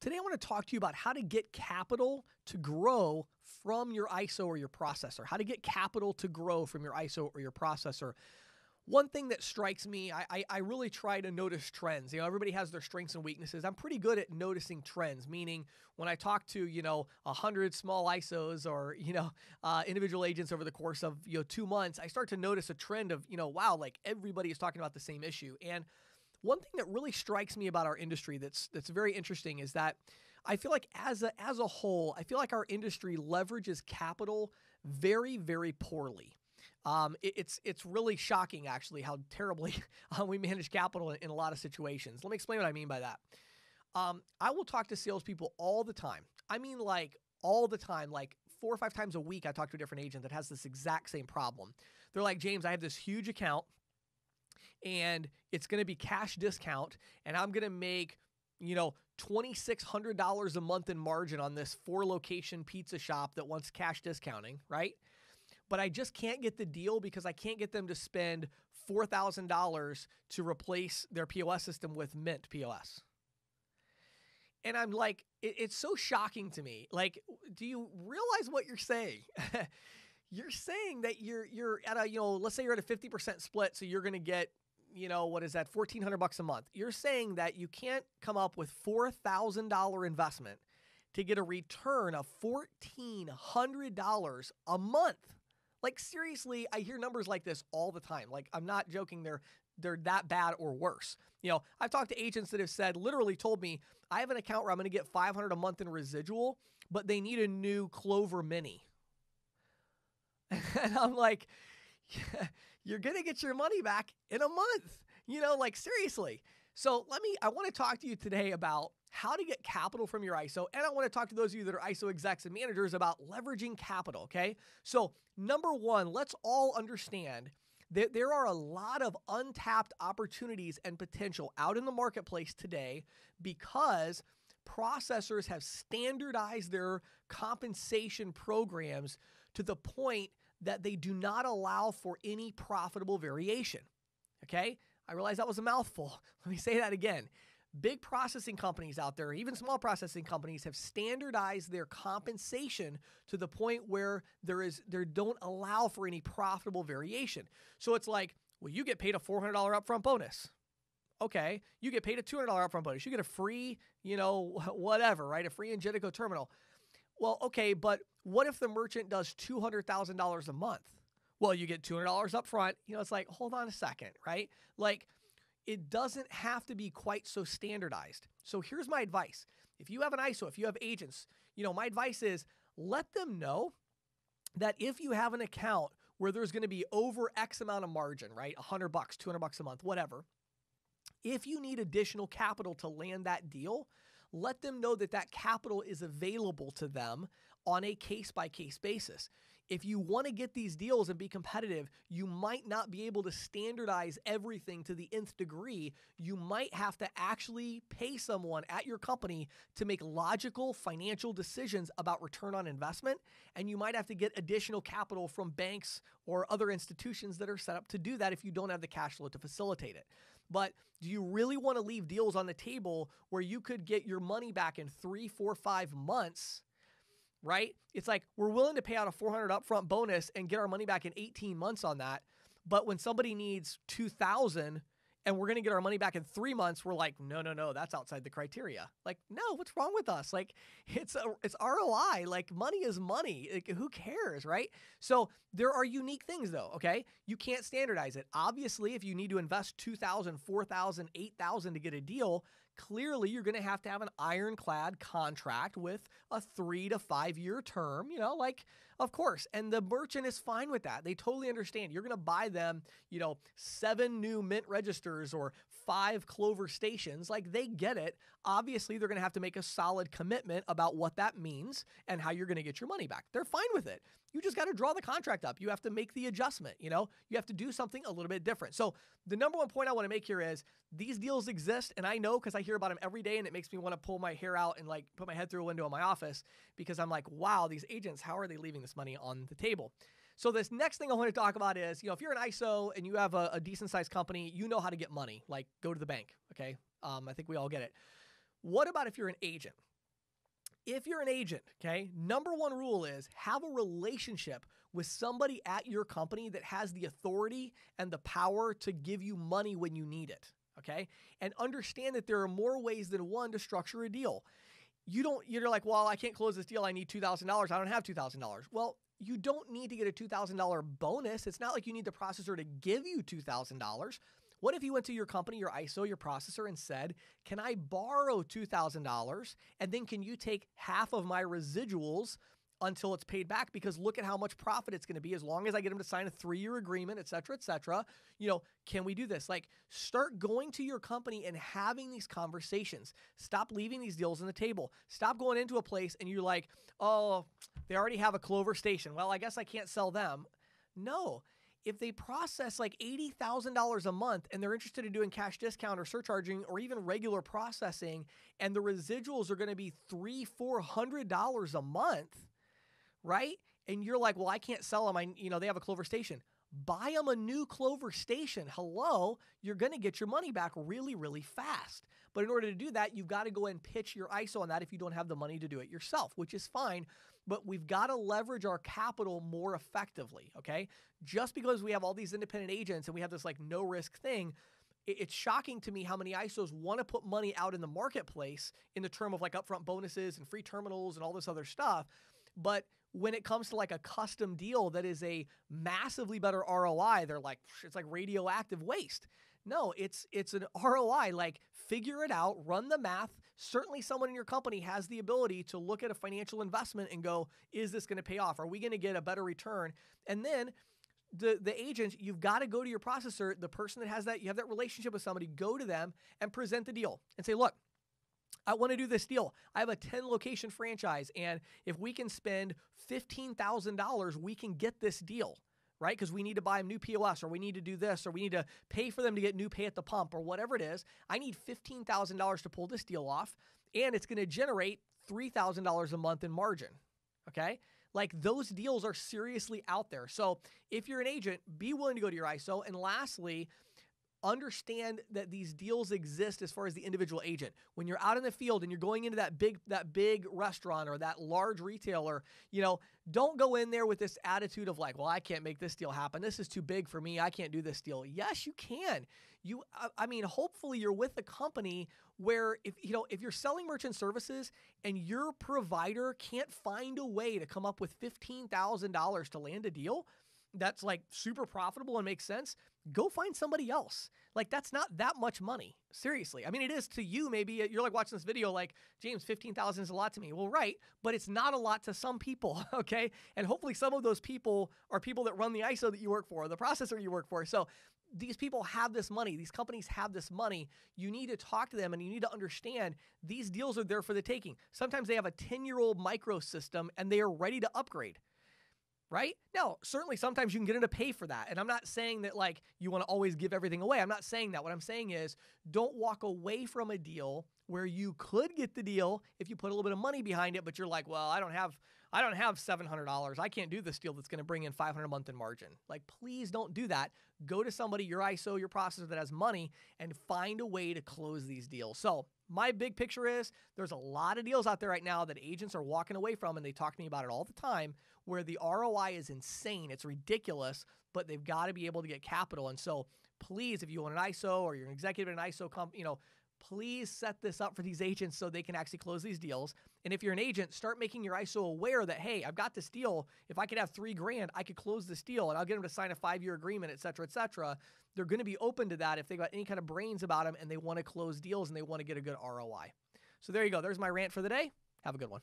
Today, I want to talk to you about how to get capital to grow from your ISO or your processor. How to get capital to grow from your ISO or your processor. One thing that strikes me, I, I, I, really try to notice trends. You know, everybody has their strengths and weaknesses. I'm pretty good at noticing trends, meaning when I talk to, you know, 100 small ISOs or, you know, uh, individual agents over the course of, you know, two months, I start to notice a trend of, you know, wow, like everybody is talking about the same issue. And one thing that really strikes me about our industry that's that's very interesting is that I feel like as a, as a whole, I feel like our industry leverages capital very very poorly. Um, it, it's it's really shocking actually how terribly uh, we manage capital in, in, a lot of situations. Let me explain what I mean by that. Um, I will talk to salespeople all the time. I mean, like all the time, like four or five times a week. I talk to a different agent that has this exact same problem. They're like, James, I have this huge account and it's going to be cash discount and I'm going to make, you know, $2600 a month in margin on this four location pizza shop that wants cash discounting, right? But I just can't get the deal because I can't get them to spend $4,000 to replace their POS system with Mint POS. And I'm like, it, it's so shocking to me. Like, do you realize what you're saying? you're saying that you're you're at a you know let's say you're at a 50% split so you're going to get you know, what is that, fourteen hundred bucks a month? You're saying that you can't come up with four thousand dollar investment to get a return of fourteen hundred dollars a month. Like seriously, I hear numbers like this all the time. Like I'm not joking. They're they're that bad or worse. You know, I've talked to agents that have said, literally told me, I have an account where I'm going to get 500 a month in residual, but they need a new Clover Mini. and I'm like, yeah, you're going to get your money back in a month. You know, like seriously. So, let me, I want to talk to you today about how to get capital from your ISO. And I want to talk to those of you that are ISO execs and managers about leveraging capital. Okay. So, number one, let's all understand that there are a lot of untapped opportunities and potential out in the marketplace today because processors have standardized their compensation programs to the point that they do not allow for any profitable variation. Okay? I realize that was a mouthful. Let me say that again. Big processing companies out there, even small processing companies, have standardized their compensation to the point where there is there don't allow for any profitable variation. So it's like, well, you get paid a $400 upfront bonus okay, you get paid a $200 upfront bonus. You get a free, you know, whatever, right? A free Ingenico terminal. Well, okay, but what if the merchant does $200,000 a month? Well, you get $200 upfront. You know, it's like, hold on a second, right? Like, it doesn't have to be quite so standardized. So here's my advice. If you have an ISO, if you have agents, you know, my advice is let them know that if you have an account where there's going to be over X amount of margin, right? 100 bucks, 200 bucks a month, whatever, if you need additional capital to land that deal, let them know that that capital is available to them on a case by case basis. If you want to get these deals and be competitive, you might not be able to standardize everything to the nth degree. You might have to actually pay someone at your company to make logical financial decisions about return on investment. And you might have to get additional capital from banks or other institutions that are set up to do that if you don't have the cash flow to facilitate it. But do you really want to leave deals on the table where you could get your money back in three, four, five months? Right? It's like we're willing to pay out a 400 upfront bonus and get our money back in 18 months on that. But when somebody needs 2000 and we're going to get our money back in three months, we're like, no, no, no, that's outside the criteria. Like, no, what's wrong with us? Like, it's a, it's ROI. Like, money is money. Like, who cares, right? So there are unique things, though. Okay, you can't standardize it. Obviously, if you need to invest 2,000, 4,000, 8,000 to get a deal, clearly you're going to have to have an ironclad contract with a three to five year term. You know, like of course. And the merchant is fine with that. They totally understand. You're going to buy them, you know, seven new mint registers or five Clover stations. Like they get it. Obviously, they're going to have to make a solid commitment about what that means and how you're going to get your money back. They're fine with it. You just got to draw the contract up. You have to make the adjustment, you know, you have to do something a little bit different. So, the number one point I want to make here is these deals exist. And I know because I hear about them every day and it makes me want to pull my hair out and like put my head through a window in my office because I'm like, wow, these agents, how are they leaving this? this money on the table. So this next thing I want to talk about is, you know, if you're an ISO and you have a, a decent sized company, you know how to get money. Like go to the bank. Okay, um, I think we all get it. What about if you're an agent? If you're an agent, okay, number one rule is have a relationship with somebody at your company that has the authority and the power to give you money when you need it okay? And understand that there are more ways than one to structure a deal you don't you're like well i can't close this deal i need $2000 i don't have $2000 well you don't need to get a $2000 bonus it's not like you need the processor to give you $2000 what if you went to your company your iso your processor and said can i borrow $2000 and then can you take half of my residuals until it's paid back because look at how much profit it's going to be as long as I get them to sign a three-year agreement, et cetera, et cetera. You know, can we do this? Like, start going to your company and having these conversations. Stop leaving these deals on the table. Stop going into a place and you're like, oh, they already have a Clover station. Well, I guess I can't sell them. No. If they process like $80,000 a month and they're interested in doing cash discount or surcharging or even regular processing, and the residuals are going to be three, $400 a month, right? And you're like, well, I can't sell them. I, you know, they have a Clover Station. Buy them a new Clover Station. Hello, you're going to get your money back really, really fast. But in order to do that, you've got to go and pitch your ISO on that if you don't have the money to do it yourself, which is fine. But we've got to leverage our capital more effectively, okay? Just because we have all these independent agents and we have this like no risk thing, it's shocking to me how many ISOs want to put money out in the marketplace in the term of like upfront bonuses and free terminals and all this other stuff. But when it comes to like a custom deal that is a massively better ROI, they're like, it's like radioactive waste. No, it's it's an ROI. Like figure it out, run the math. Certainly someone in your company has the ability to look at a financial investment and go, is this going to pay off? Are we going to get a better return? And then the the agent, you've got to go to your processor, the person that has that, you have that relationship with somebody, go to them and present the deal and say, look, I want to do this deal. I have a 10 location franchise, and if we can spend $15,000, we can get this deal right? Because we need to buy a new POS or we need to do this or we need to pay for them to get new pay at the pump or whatever it is. I need $15,000 to pull this deal off and it's going to generate $3,000 a month in margin. Okay? Like those deals are seriously out there. So if you're an agent, be willing to go to your ISO. And lastly, understand that these deals exist as far as the individual agent. When you're out in the field and you're going into that big that big restaurant or that large retailer, you know, don't go in there with this attitude of like, well, I can't make this deal happen. This is too big for me. I can't do this deal. Yes, you can. You I mean, hopefully you're with a company where if you know, if you're selling merchant services and your provider can't find a way to come up with $15,000 to land a deal, that's like super profitable and makes sense, go find somebody else. Like that's not that much money. Seriously. I mean, it is to you maybe. Uh, you're like watching this video like, "James, 15,000 is a lot to me." Well, right, but it's not a lot to some people, okay? And hopefully some of those people are people that run the ISO that you work for, the processor you work for. So, these people have this money. These companies have this money. You need to talk to them and you need to understand these deals are there for the taking. Sometimes they have a 10 year old micro system and they are ready to upgrade right? Now, certainly sometimes you can get into pay for that. And I'm not saying that like you want to always give everything away. I'm not saying that. What I'm saying is don't walk away from a deal where you could get the deal if you put a little bit of money behind it, but you're like, well, I don't have I don't have $700. I can't do this deal that's going to bring in 500 a month in margin. Like, please don't do that. Go to somebody, your ISO, your processor that has money, and find a way to close these deals. So, my big picture is there's a lot of deals out there right now that agents are walking away from, and they talk to me about it all the time, where the ROI is insane. It's ridiculous, but they've got to be able to get capital. And so, please, if you own an ISO or you're an executive in an ISO, company, you know, please set this up for these agents so they can actually close these deals. And if you're an agent, start making your ISO aware that, hey, I've got this deal. If I could have three grand, I could close this deal and I'll get them to sign a five year agreement, et cetera, et cetera. They're going to be open to that if they've got any kind of brains about them and they want to close deals and they want to get a good ROI. So there you go. There's my rant for the day. Have a good one.